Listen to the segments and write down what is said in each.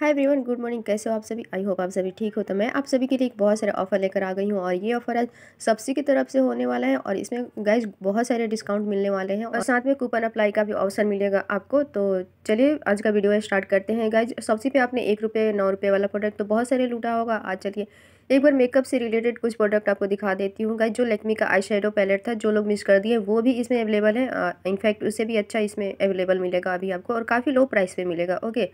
hi everyone good morning कैसे हो आप सभी आई होप आप सभी ठीक हो तो मैं आप सभी के लिए बहुत सारे ऑफर लेकर आ गई हूँ और ये ऑफर आज सब्सी की तरफ से होने वाला है और इसमें गाइज बहुत सारे डिस्काउंट मिलने वाले हैं और साथ में कूपन अप्लाई का भी ऑप्शन मिलेगा आपको तो चलिए आज का वीडियो स्टार्ट करते हैं गाइज सब्सी पे आपने एक रुपये नौ रुपये वाला प्रोडक्ट तो बहुत सारे लूटा होगा आज चलिए एक बार मेकअप से रिलेटेड कुछ प्रोडक्ट आपको दिखा देती हूँ गाइज जो लेकमी का आई शेडो पैलेट था जो लोग मिस कर दिए वो भी इसमें अवेलेबल है इनफैक्ट उससे भी अच्छा इसमें अवेलेबल मिलेगा अभी आपको और काफ़ी लो प्राइस पर मिलेगा ओके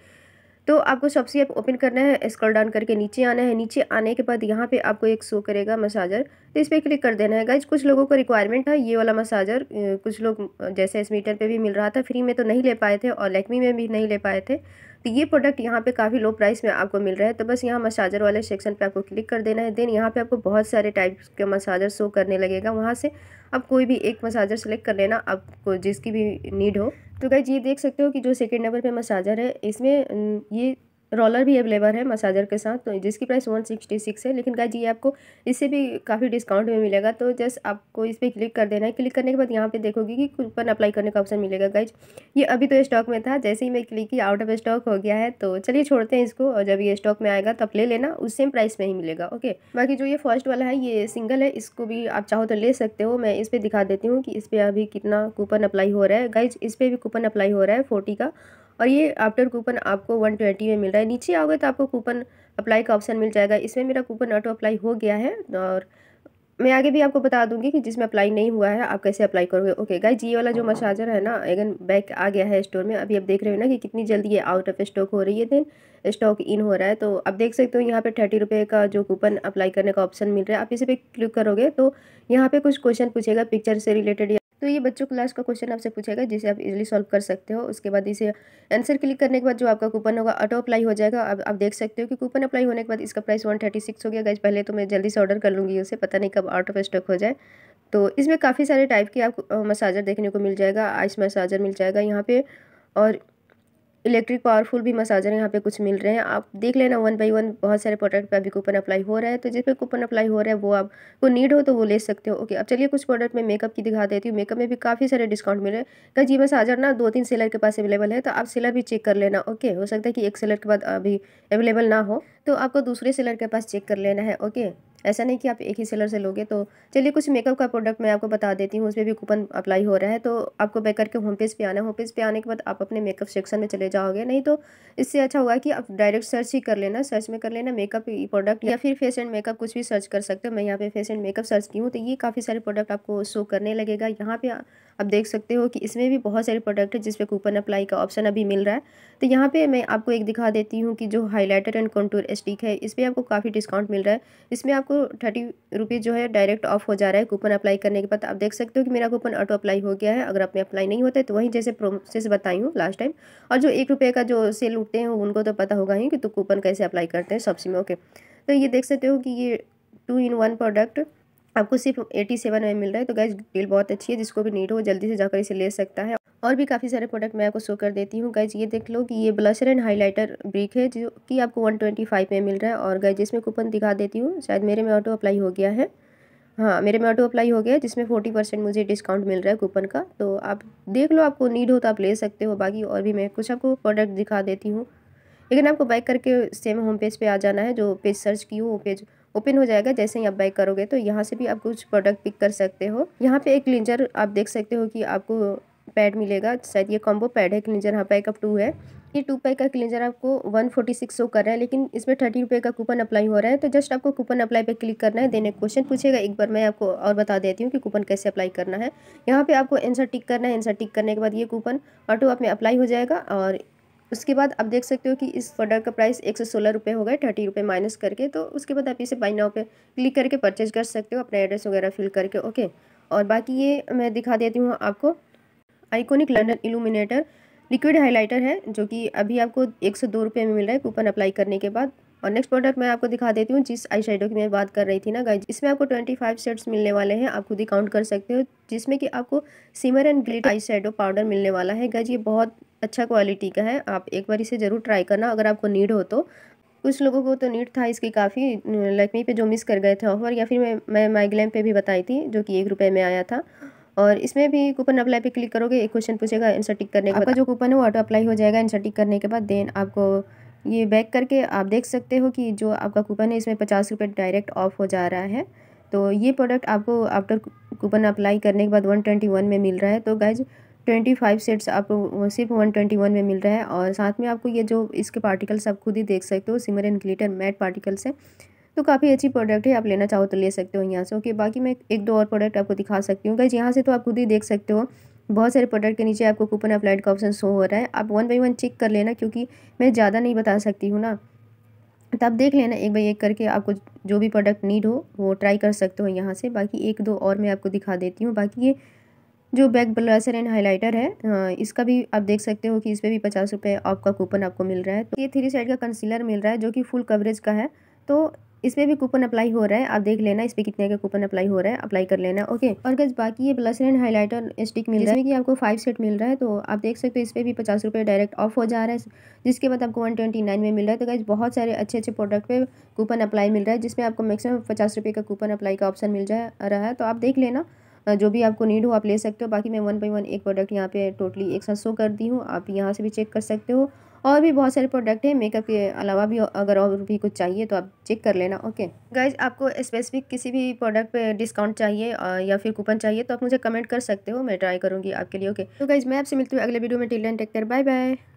तो आपको सबसे आप ओपन करना है स्क्रॉल डाउन करके नीचे आना है नीचे आने के बाद यहाँ पे आपको एक शो करेगा मसाजर तो इस पर क्लिक कर देना है गाइज कुछ लोगों को रिक्वायरमेंट है ये वाला मसाजर कुछ लोग जैसे इस मीटर पे भी मिल रहा था फ्री में तो नहीं ले पाए थे और लेकमी में भी नहीं ले पाए थे तो ये प्रोडक्ट यहाँ पे काफ़ी लो प्राइस में आपको मिल रहा है तो बस यहाँ मसाजर वाले सेक्शन पे आपको क्लिक कर देना है देन यहाँ पे आपको बहुत सारे टाइप्स के मसाजर शो करने लगेगा वहाँ से आप कोई भी एक मसाजर सेलेक्ट कर लेना आपको जिसकी भी नीड हो तो गाइज ये देख सकते हो कि जो सेकेंड नंबर पर मसाजर है इसमें ये रोलर भी अवेलेबल है मसाजर के साथ तो जिसकी प्राइस वन सिक्सटी सिक्स है लेकिन गाइज ये आपको इससे भी काफ़ी डिस्काउंट में मिलेगा तो जस्ट आपको इस पर क्लिक कर देना है क्लिक करने के बाद यहाँ पे देखोगे कि कूपन अप्लाई करने का ऑप्शन मिलेगा गाइज ये अभी तो स्टॉक में था जैसे ही मैं क्लिक की आउट ऑफ स्टॉक हो गया है तो चलिए छोड़ते हैं इसको और जब ये स्टॉक में आएगा तब ले लेना उस सेम प्राइस में ही मिलेगा ओके बाकी जो ये फर्स्ट वाला है ये सिंगल है इसको भी आप चाहो तो ले सकते हो मैं इस पर दिखा देती हूँ कि इस पर अभी कितना कूपन अप्लाई हो रहा है गाइज इस पर भी कूपन अप्लाई हो रहा है फोर्टी का और ये आफ्टर कूपन आपको वन ट्वेंटी में मिल रहा है नीचे आओगे तो आपको कूपन अप्लाई का ऑप्शन मिल जाएगा इसमें मेरा कूपन ऑटो अप्लाई हो गया है और मैं आगे भी आपको बता दूंगी कि जिसमें अप्लाई नहीं हुआ है आप कैसे अप्लाई करोगे ओके गाइस ये वाला जो मसाजर है ना एगन बैक आ गया है स्टोर में अभी आप देख रहे हो ना कि कितनी जल्दी ये आउट ऑफ स्टॉक हो रही है देन स्टॉक इन हो रहा है तो आप देख सकते हो यहाँ पे थर्टी रुपये का जो कूपन अप्लाई करने का ऑप्शन मिल रहा है आप इसे पे क्लिक करोगे तो यहाँ पे कुछ क्वेश्चन पूछेगा पिक्चर से रिलेटेड तो ये बच्चों क्लास का क्वेश्चन आपसे पूछेगा जिसे आप इजीली सॉल्व कर सकते हो उसके बाद इसे आंसर क्लिक करने के बाद जो आपका कूपन होगा ऑटो अप्लाई हो जाएगा अब आप देख सकते हो कि कूपन अप्लाई होने के बाद इसका प्राइस वन थर्टी सिक्स हो गया गैस पहले तो मैं जल्दी से ऑर्डर कर लूँगी उसे पता नहीं कब आउट ऑफ स्टॉक हो जाए तो इसमें काफ़ी सारे टाइप के आपको मसाजर देखने को मिल जाएगा आइस मसाजर मिल जाएगा यहाँ पर और इलेक्ट्रिक पावरफुल भी मसाजर यहाँ पे कुछ मिल रहे हैं आप देख लेना वन बाई वन बहुत सारे प्रोडक्ट पे अभी कूपन अप्लाई हो रहा है तो जिस पे कूपन अप्लाई हो रहा है वो आपको नीड हो तो वो ले सकते हो ओके अब चलिए कुछ प्रोडक्ट मैं मेकअप की दिखा देती हूँ मेकअप में भी काफ़ी सारे डिस्काउंट मिल रहे हैं कहीं जी मसाजर ना दो तीन सेलर के पास अवेलेबल है तो आप सेलर भी चेक कर लेना ओके हो सकता है कि एक सेलर के बाद अभी अवेलेबल ना हो तो आपको दूसरे सेलर के पास चेक कर लेना है ओके ऐसा नहीं कि आप एक ही सेलर से लोगे तो चलिए कुछ मेकअप का प्रोडक्ट मैं आपको बता देती हूँ उसमें भी कूपन अप्लाई हो रहा है तो आपको बैक करके होम पेज पर आना है होम पेज पर आने के बाद आप अपने मेकअप सेक्शन में चले जाओगे नहीं तो इससे अच्छा होगा कि आप डायरेक्ट सर्च ही कर लेना सर्च में कर लेना मेकअप प्रोडक्ट या फिर फेस एंड मेकअप कुछ भी सर्च कर सकते हो मैं यहाँ पे फेस एंड मेकअप सर्च की हूँ तो ये काफ़ी सारे प्रोडक्ट आपको शो करने लगेगा यहाँ पे आप देख सकते हो कि इसमें भी बहुत सारे प्रोडक्ट है जिसपे कूपन अप्लाई का ऑप्शन अभी मिल रहा है तो यहाँ पे मैं आपको एक दिखा देती हूँ कि जो हाईलाइटर एंड कंटूर स्टिक है इस पर आपको काफ़ी डिस्काउंट मिल रहा है इसमें आपको थर्टी रुपीज़ जो है डायरेक्ट ऑफ हो जा रहा है कूपन अप्लाई करने के बाद आप देख सकते हो कि मेरा कूपन ऑटो अप्लाई हो गया है अगर आपने अप्लाई नहीं होता है तो वहीं जैसे प्रोसेस बताई हूँ लास्ट टाइम और जो एक रुपये का जो सेल उठते हैं उनको तो पता होगा ही कि तो कूपन कैसे अप्लाई करते हैं सबसे में ओके तो ये देख सकते हो कि ये टू इन वन प्रोडक्ट आपको सिर्फ एटी सेवन में मिल रहा है तो गैस डील बहुत अच्छी है जिसको भी नीड हो जल्दी से जाकर इसे ले सकता है और भी काफ़ी सारे प्रोडक्ट मैं आपको शो कर देती हूँ गैज ये देख लो कि ये ब्लशर एंड हाइलाइटर ब्रिक है जो कि आपको 125 में मिल रहा है और गैज इसमें कूपन दिखा देती हूँ शायद मेरे में ऑटो अप्लाई हो गया है हाँ मेरे में ऑटो अप्लाई हो गया जिसमें फोर्टी परसेंट मुझे डिस्काउंट मिल रहा है कूपन का तो आप देख लो आपको नीड हो तो आप ले सकते हो बाकी और भी मैं कुछ आपको प्रोडक्ट दिखा देती हूँ लेकिन आपको बाइक करके सेम होम पेज पर आ जाना है जो पेज सर्च की हो वो पेज ओपन हो जाएगा जैसे ही आप बाई करोगे तो यहाँ से भी आप कुछ प्रोडक्ट पिक कर सकते हो यहाँ पे एक क्लिंजर आप देख सकते हो कि आपको पैड मिलेगा शायद ये कॉम्बो पैड है क्लिंजर हाँ पैक टू है ये टू पैक का क्लिंजर आपको वन फोर्टी सिक्स शो कर रहा है लेकिन इसमें थर्टी रुपये का कूपन अप्लाई हो रहा है तो जस्ट आपको कूपन अप्लाई पे क्लिक करना है देने क्वेश्चन पूछेगा एक बार मैं आपको और बता देती हूँ कि कूपन कैसे अप्लाई करना है यहाँ पे आपको एंसर टिक करना है एंसर टिक करने के बाद ये कूपन ऑटो आप में अप्लाई हो जाएगा और उसके बाद आप देख सकते हो कि इस प्रोडक्ट का प्राइस एक सौ सोलह रुपये हो गए थर्टी रुपये माइनस करके तो उसके बाद आप इसे बाई नाव पे क्लिक करके परचेज कर सकते हो अपना एड्रेस वगैरह फिल करके ओके और बाकी ये मैं दिखा देती हूँ आपको iconic London illuminator liquid highlighter है जो कि अभी आपको एक सौ दो रुपये में मिल रहा है कूपन अप्लाई करने के बाद और नेक्स्ट प्रोडक्ट मैं आपको दिखा देती हूँ जिस आई शेडो की मैं बात कर रही थी ना गाइज इसमें आपको ट्वेंटी फाइव सेट्स मिलने वाले हैं आप खुद ही काउंट कर सकते हो जिसमें कि आपको shimmer and glitter eye shadow powder मिलने वाला है गाइज ये बहुत अच्छा क्वालिटी का है आप एक बार इसे ज़रूर ट्राई करना अगर आपको नीड हो तो कुछ लोगों को तो नीड था इसकी काफ़ी लकमी पे जो मिस कर गए थे ऑफर या फिर मैं मैं माइग्लैम पे भी बताई थी जो कि एक रुपये में आया था और इसमें भी कूपन अप्लाई पे क्लिक करोगे एक क्वेश्चन पूछेगा आंसर टिक करने का जो कूपन है वो ऑटो अप्लाई हो जाएगा आंसर टिक करने के बाद देन आपको ये बैक करके आप देख सकते हो कि जो आपका कूपन है इसमें पचास रुपये डायरेक्ट ऑफ हो जा रहा है तो ये प्रोडक्ट आपको आफ्टर कूपन अप्लाई करने के बाद वन ट्वेंटी वन में मिल रहा है तो गाइज ट्वेंटी फाइव सेट्स आपको सिर्फ वन ट्वेंटी वन में मिल रहा है और साथ में आपको ये जो इसके पार्टिकल्स आप खुद ही देख सकते हो shimmer and glitter matte particles है तो काफ़ी अच्छी प्रोडक्ट है आप लेना चाहो तो ले सकते हो यहाँ से ओके बाकी मैं एक दो और प्रोडक्ट आपको दिखा सकती हूँ गाइज यहाँ से तो आप खुद ही देख सकते हो बहुत सारे प्रोडक्ट के नीचे आपको कूपन अप्लाइड का ऑप्शन शो हो रहा है आप वन बाई वन चेक कर लेना क्योंकि मैं ज़्यादा नहीं बता सकती हूँ ना तो आप देख लेना एक बाई एक करके आपको जो भी प्रोडक्ट नीड हो वो ट्राई कर सकते हो यहाँ से बाकी एक दो और मैं आपको दिखा देती हूँ बाकी ये जो बैक ब्लसर एंड हाईलाइटर है इसका भी आप देख सकते हो कि इस पर भी पचास रुपये आपका कूपन आपको मिल रहा है तो ये थ्री साइड का कंसीलर मिल रहा है जो कि फुल कवरेज का है तो इसमें भी कूपन अप्लाई हो रहा है आप देख लेना इस पर कितने का कूपन अप्लाई हो रहा है अप्लाई कर लेना ओके और गज बाकी ये ब्लसर एंड हाईलाइटर स्टिक मिल रहा है कि आपको फाइव सेट मिल रहा है तो आप देख सकते हो इस पर भी पचास रुपये डायरेक्ट ऑफ हो जा रहा है जिसके बाद आपको वन ट्वेंटी नाइन में मिल रहा है तो गज बहुत सारे अच्छे अच्छे प्रोडक्ट पे कूपन अप्लाई मिल रहा है जिसमें आपको मैक्सिमम पचास रुपये का कूपन अप्लाई का ऑप्शन मिल जा रहा है तो आप देख लेना जो भी आपको नीड हो आप ले सकते हो बाकी मैं वन बाई वन एक प्रोडक्ट यहाँ पे टोटली एक साथ शो कर दी हूँ आप यहाँ से भी चेक कर सकते हो और भी बहुत सारे प्रोडक्ट हैं मेकअप के अलावा भी अगर और भी कुछ चाहिए तो आप चेक कर लेना ओके गाइज आपको स्पेसिफिक किसी भी प्रोडक्ट पे डिस्काउंट चाहिए या फिर कूपन चाहिए तो आप मुझे कमेंट कर सकते हो मैं ट्राई करूँगी आपके लिए ओके तो गाइज मैं आपसे मिलती हूँ अगले वीडियो में टिल एंड टेक केयर बाय बाय